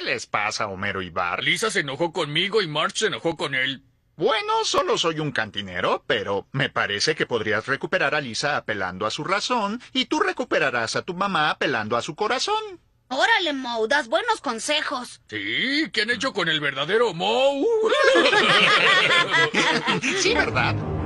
¿Qué les pasa, Homero y bar Lisa se enojó conmigo y March se enojó con él. Bueno, solo soy un cantinero, pero me parece que podrías recuperar a Lisa apelando a su razón y tú recuperarás a tu mamá apelando a su corazón. Órale, Mo, das buenos consejos. Sí, ¿qué han hecho con el verdadero Mo? sí, ¿verdad?